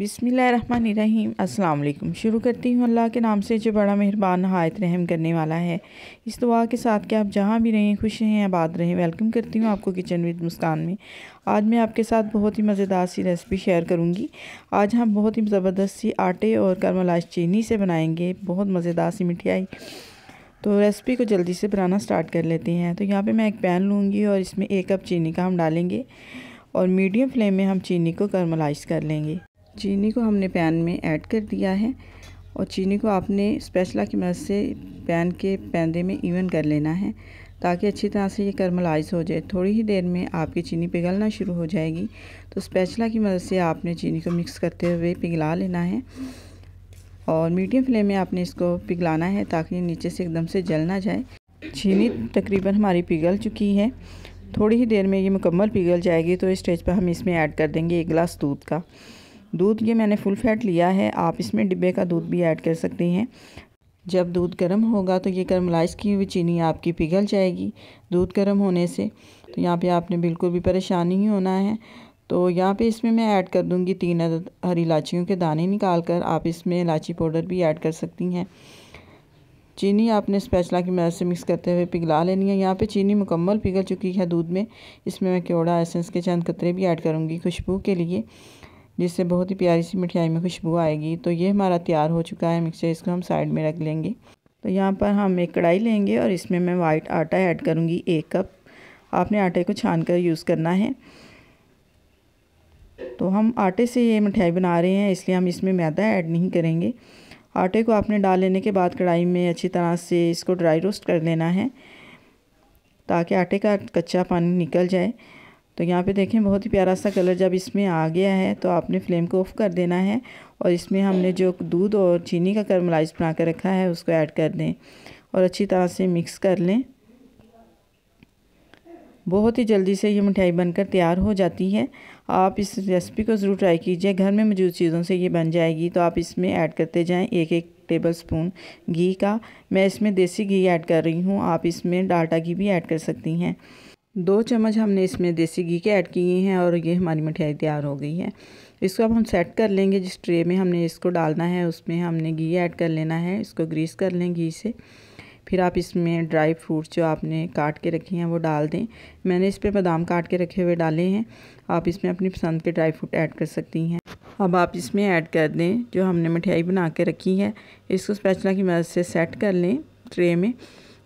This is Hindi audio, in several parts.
बिसमीम शुरू करती हूँ अल्लाह के नाम से जो बड़ा मेहरबान नहायत रहम करने वाला है इस दुआ के साथ कि आप जहाँ भी रहें खुश रहें आबाद रहें वेलकम करती हूँ आपको किचन विद मुस्कान में आज मैं आपके साथ बहुत ही मज़ेदार सी रेसिपी शेयर करूँगी आज हम बहुत ही ज़बरदस्त सी आटे और करमलाश चीनी से बनाएँगे बहुत मज़ेदार सी मिठाई तो रेसिपी को जल्दी से बनाना स्टार्ट कर लेते हैं तो यहाँ पर मैं एक पैन लूँगी और इसमें एक कप चीनी का हम डालेंगे और मीडियम फ्लेम में हम चीनी को करमलाइज कर लेंगे चीनी को हमने पैन में ऐड कर दिया है और चीनी को आपने स्पेशला की मदद से पैन के पैंदे में इवन कर लेना है ताकि अच्छी तरह से ये करमलाइज हो जाए थोड़ी ही देर में आपकी चीनी पिघलना शुरू हो जाएगी तो स्पेचला की मदद से आपने चीनी को मिक्स करते हुए पिघला लेना है और मीडियम फ्लेम में आपने इसको पिघलाना है ताकि नीचे से एकदम से जल ना जाए चीनी तकरीबन हमारी पिघल चुकी है थोड़ी ही देर में ये मुकम्मल पिघल जाएगी तो इस स्टेज पर हम इसमें ऐड कर देंगे एक गिलास दूध का दूध ये मैंने फुल फैट लिया है आप इसमें डिब्बे का दूध भी ऐड कर सकती हैं जब दूध गर्म होगा तो ये करमलाइज की हुई चीनी आपकी पिघल जाएगी दूध गर्म होने से तो यहाँ पे आपने बिल्कुल भी परेशान नहीं होना है तो यहाँ पे इसमें मैं ऐड कर दूँगी तीन अदद हरी इलाचियों के दाने निकाल कर आप इसमें इलाची पाउडर भी ऐड कर सकती हैं चीनी आपने स्पैचला की मदद से मिक्स करते हुए पिघला लेनी है यहाँ पे चीनी मुकम्मल पिघल चुकी है दूध में इसमें मैं केवड़ा एसेंस के चंद कतरे भी ऐड करूँगी खुशबू के लिए जिससे बहुत ही प्यारी सी मिठाई में खुशबू आएगी तो ये हमारा तैयार हो चुका है मिक्सचर इसको हम साइड में रख लेंगे तो यहाँ पर हम एक कढ़ाई लेंगे और इसमें मैं वाइट आटा ऐड करूँगी एक कप आपने आटे को छान कर यूज़ करना है तो हम आटे से ये मिठाई बना रहे हैं इसलिए हम इसमें मैदा ऐड नहीं करेंगे आटे को आपने डाल लेने के बाद कढ़ाई में अच्छी तरह से इसको ड्राई रोस्ट कर लेना है ताकि आटे का कच्चापन निकल जाए तो यहाँ पे देखें बहुत ही प्यारा सा कलर जब इसमें आ गया है तो आपने फ्लेम को ऑफ़ कर देना है और इसमें हमने जो दूध और चीनी का करमलाइज बना कर रखा है उसको ऐड कर दें और अच्छी तरह से मिक्स कर लें बहुत ही जल्दी से ये मिठाई बनकर तैयार हो जाती है आप इस रेसिपी को ज़रूर ट्राई कीजिए घर में मौजूद चीज़ों से ये बन जाएगी तो आप इसमें ऐड करते जाएं एक एक टेबल स्पून घी का मैं इसमें देसी घी ऐड कर रही हूँ आप इसमें डाटा घी भी ऐड कर सकती हैं दो चम्मच हमने इसमें देसी घी के ऐड किए हैं और ये हमारी मिठाई तैयार हो गई है इसको अब हम सेट कर लेंगे जिस ट्रे में हमने इसको डालना है उसमें हमने घी ऐड कर लेना है इसको ग्रीस कर लें घी से फिर आप इसमें ड्राई फ्रूट्स जो आपने काट के रखे हैं वो डाल दें मैंने इस पर बादाम काट के रखे हुए डाले हैं आप इसमें अपनी पसंद के ड्राई फ्रूट ऐड कर सकती हैं अब आप इसमें ऐड कर दें जो हमने मिठाई बना के रखी है इसको स्पैचला की मदद से सेट कर लें ट्रे में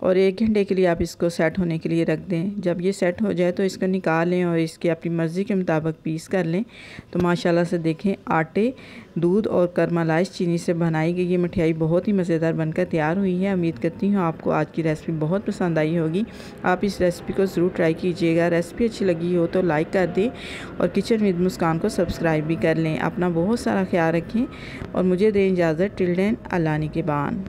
और एक घंटे के लिए आप इसको सेट होने के लिए रख दें जब ये सेट हो जाए तो इसको निकालें और इसकी अपनी मर्ज़ी के मुताबिक पीस कर लें तो माशाल्लाह से देखें आटे दूध और करमालाइश चीनी से बनाई गई ये मिठाई बहुत ही मज़ेदार बनकर तैयार हुई है उम्मीद करती हूँ आपको आज की रेसिपी बहुत पसंद आई होगी आप इस रेसिपी को ज़रूर ट्राई कीजिएगा रेसिपी अच्छी लगी हो तो लाइक कर दें और किचन विद मुस्कान को सब्सक्राइब भी कर लें अपना बहुत सारा ख्याल रखें और मुझे दें इजाज़त टिल अलानी के बान